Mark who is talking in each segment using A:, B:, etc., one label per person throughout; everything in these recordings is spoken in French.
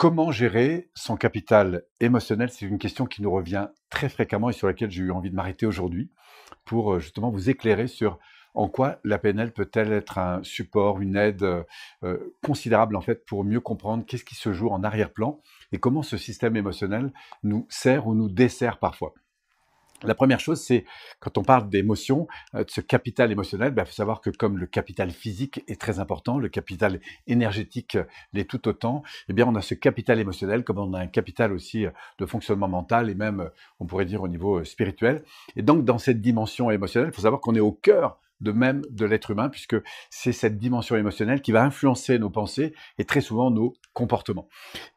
A: Comment gérer son capital émotionnel C'est une question qui nous revient très fréquemment et sur laquelle j'ai eu envie de m'arrêter aujourd'hui pour euh, justement vous éclairer sur en quoi la PNL peut-elle être un support, une aide euh, euh, considérable en fait pour mieux comprendre qu'est-ce qui se joue en arrière-plan et comment ce système émotionnel nous sert ou nous dessert parfois. La première chose, c'est quand on parle d'émotion, euh, de ce capital émotionnel, il bah, faut savoir que comme le capital physique est très important, le capital énergétique euh, l'est tout autant, eh bien on a ce capital émotionnel comme on a un capital aussi euh, de fonctionnement mental et même, on pourrait dire, au niveau spirituel. Et donc dans cette dimension émotionnelle, il faut savoir qu'on est au cœur de même de l'être humain, puisque c'est cette dimension émotionnelle qui va influencer nos pensées et très souvent nos comportements.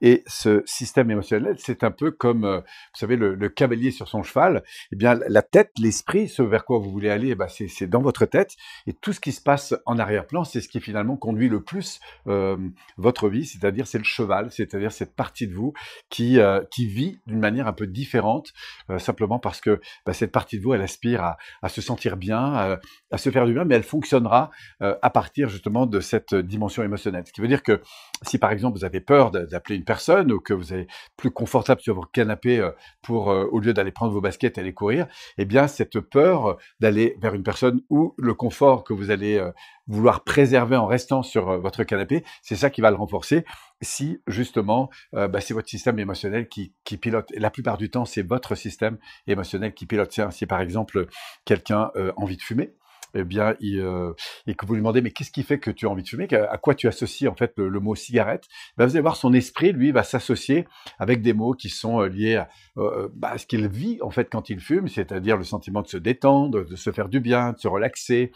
A: Et ce système émotionnel, c'est un peu comme, euh, vous savez, le, cavalier sur son cheval. Eh bien, la tête, l'esprit, ce vers quoi vous voulez aller, eh ben, c'est, c'est dans votre tête. Et tout ce qui se passe en arrière-plan, c'est ce qui finalement conduit le plus euh, votre vie, c'est-à-dire c'est le cheval, c'est-à-dire cette partie de vous qui, euh, qui vit d'une manière un peu différente, simplement parce que bah, cette partie de vous, elle aspire à, se sentir bien, à, à se faire du bien, mais elle fonctionnera euh, à partir justement de cette dimension émotionnelle. Ce qui veut dire que si par exemple vous avez peur d'appeler une personne ou que vous êtes plus confortable sur votre canapé euh, pour, euh, au lieu d'aller prendre vos baskets et aller courir, eh bien cette peur d'aller vers une personne ou le confort que vous allez vouloir préserver en restant sur votre canapé, c'est ça qui va le renforcer si justement bah, c'est votre système émotionnel qui, pilote. la plupart du temps, c'est votre système émotionnel qui pilote. Si par exemple quelqu'un a envie de fumer, eh bien, euh, et que vous lui demandez, mais qu'est-ce qui fait que tu as envie de fumer À quoi tu associes en fait le, mot cigarette ben, Vous allez voir, son esprit, lui, va s'associer avec des mots qui sont euh, liés euh, bah, à, ce qu'il vit en fait quand il fume, c'est-à-dire le sentiment de se détendre, de se faire du bien, de se relaxer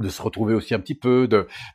A: de se retrouver aussi un petit peu,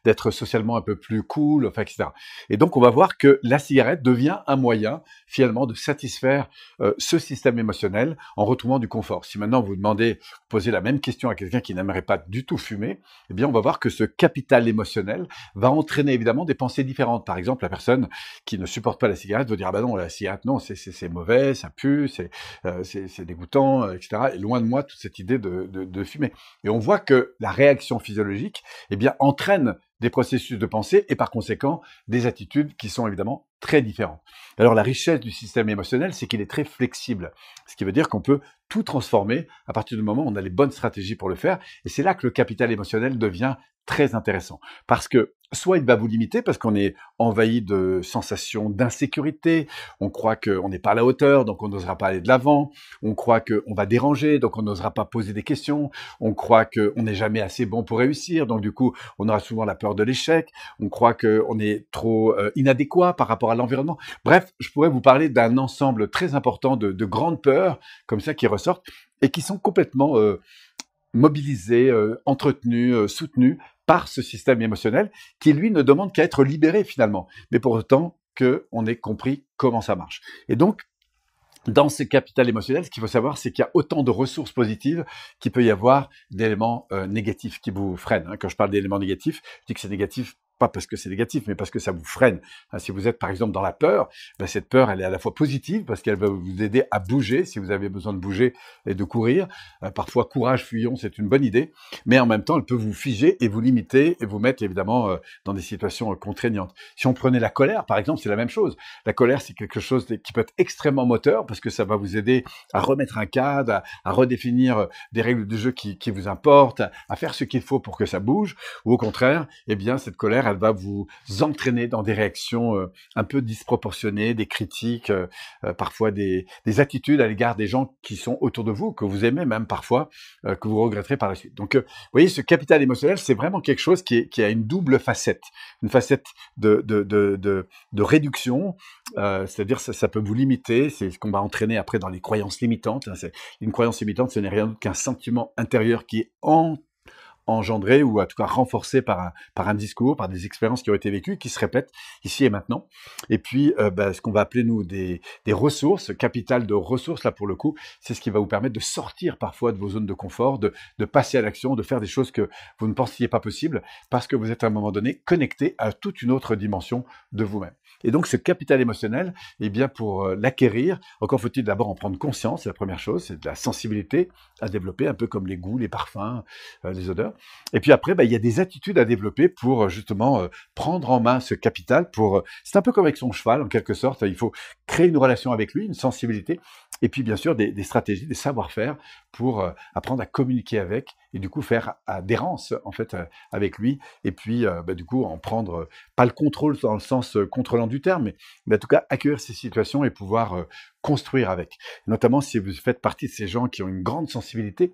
A: d'être socialement un peu plus cool, enfin, etc. Et donc, on va voir que la cigarette devient un moyen, finalement, de satisfaire euh, ce système émotionnel en retrouvant du confort. Si maintenant vous demandez, vous posez la même question à quelqu'un qui n'aimerait pas du tout fumer, eh bien, on va voir que ce capital émotionnel va entraîner évidemment des pensées différentes. Par exemple, la personne qui ne supporte pas la cigarette va dire, ah ben non, la cigarette, non, c'est mauvais, ça pue, c'est euh, dégoûtant, etc. Et loin de moi toute cette idée de, de, de fumer. Et on voit que la réaction physiologique, eh bien, entraîne des processus de pensée et par conséquent des attitudes qui sont évidemment très différentes. Alors la richesse du système émotionnel, c'est qu'il est très flexible, ce qui veut dire qu'on peut tout transformer à partir du moment où on a les bonnes stratégies pour le faire, et c'est là que le capital émotionnel devient très intéressant, parce que soit il va vous limiter parce qu'on est envahi de sensations d'insécurité, on croit qu'on n'est pas à la hauteur, donc on n'osera pas aller de l'avant, on croit qu'on va déranger, donc on n'osera pas poser des questions, on croit qu'on n'est jamais assez bon pour réussir, donc du coup on aura souvent la peur de l'échec, on croit qu'on est trop euh, inadéquat par rapport à l'environnement. Bref, je pourrais vous parler d'un ensemble très important de, grandes peurs comme ça qui ressortent et qui sont complètement... Euh, mobilisé, euh, entretenu, euh, soutenu par ce système émotionnel qui, lui, ne demande qu'à être libéré finalement, mais pour autant qu'on ait compris comment ça marche. Et donc, dans ce capital émotionnel, ce qu'il faut savoir, c'est qu'il y a autant de ressources positives qu'il peut y avoir d'éléments euh, négatifs qui vous freinent. Hein, quand je parle d'éléments négatifs, je dis que c'est négatif pas parce que c'est négatif, mais parce que ça vous freine. si vous êtes par exemple dans la peur, ben, cette peur, elle est à la fois positive parce qu'elle va vous aider à bouger si vous avez besoin de bouger et de courir. Euh, parfois, courage, fuyons, c'est une bonne idée, mais en même temps, elle peut vous figer et vous limiter et vous mettre évidemment euh, dans des situations euh, contraignantes. Si on prenait la colère, par exemple, c'est la même chose. La colère, c'est quelque chose qui peut être extrêmement moteur parce que ça va vous aider à remettre un cadre, à, redéfinir des règles de jeu qui, vous importent, à, à faire ce qu'il faut pour que ça bouge, ou au contraire, eh bien, cette colère elle va vous entraîner dans des réactions euh, un peu disproportionnées, des critiques, euh, euh, parfois des, attitudes à l'égard des gens qui sont autour de vous, que vous aimez même parfois, que vous regretterez par la suite. Donc, vous voyez, ce capital émotionnel, c'est vraiment quelque chose qui, a une double facette, une facette de, réduction, c'est-à-dire ça, ça peut vous limiter, c'est ce qu'on va entraîner après dans les croyances limitantes. Hein, une croyance limitante, ce n'est rien d'autre qu'un sentiment intérieur qui est en engendré ou en tout cas renforcé par un, discours, par des expériences qui ont été vécues, qui se répètent ici et maintenant. Et puis, euh, bah, ce qu'on va appeler, nous, des, ressources, capital de ressources, là, pour le coup, c'est ce qui va vous permettre de sortir parfois de vos zones de confort, de, passer à l'action, de faire des choses que vous ne pensiez pas possibles, parce que vous êtes à un moment donné connecté à toute une autre dimension de vous-même. Et donc ce capital émotionnel, eh bien pour euh, l'acquérir, encore faut-il d'abord en prendre conscience, c'est la première chose, c'est de la sensibilité à développer, un peu comme les goûts, les parfums, euh, les odeurs. Et puis après, bah, il y a des attitudes à développer pour euh, justement prendre en main ce capital. Pour, c'est un peu comme avec son cheval, en quelque sorte, il faut créer une relation avec lui, une sensibilité, et puis bien sûr des stratégies, des savoir-faire pour apprendre à communiquer avec et du coup faire adhérence en fait euh, avec lui et puis euh, bah, du coup en prendre euh, pas le contrôle dans le sens contrôlant du terme mais, en tout cas accueillir ces situations et pouvoir construire avec notamment si vous faites partie de ces gens qui ont une grande sensibilité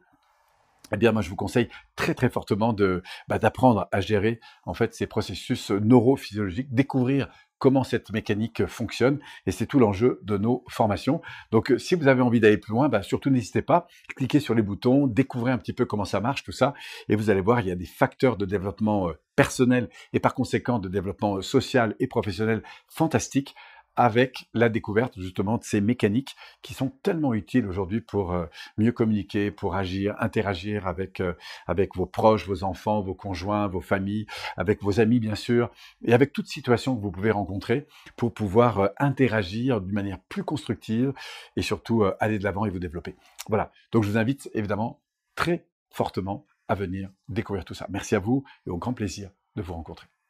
A: eh bien, moi, je vous conseille très, très fortement de, bah, d'apprendre à gérer, en fait, ces processus neurophysiologiques, découvrir comment cette mécanique fonctionne. Et c'est tout l'enjeu de nos formations. Donc, euh, si vous avez envie d'aller plus loin, bah, surtout n'hésitez pas, cliquez sur les boutons, découvrez un petit peu comment ça marche, tout ça. Et vous allez voir, il y a des facteurs de développement euh, personnel et par conséquent de développement euh, social et professionnel fantastiques avec la découverte justement de ces mécaniques qui sont tellement utiles aujourd'hui pour euh, mieux communiquer, pour agir, interagir euh, avec, vos proches, vos enfants, vos conjoints, vos familles, avec vos amis bien sûr, et avec toute situation que vous pouvez rencontrer pour pouvoir euh, interagir d'une manière plus constructive et surtout aller de l'avant et vous développer. Voilà, donc je vous invite évidemment très fortement à venir découvrir tout ça. Merci à vous et au grand plaisir de vous rencontrer.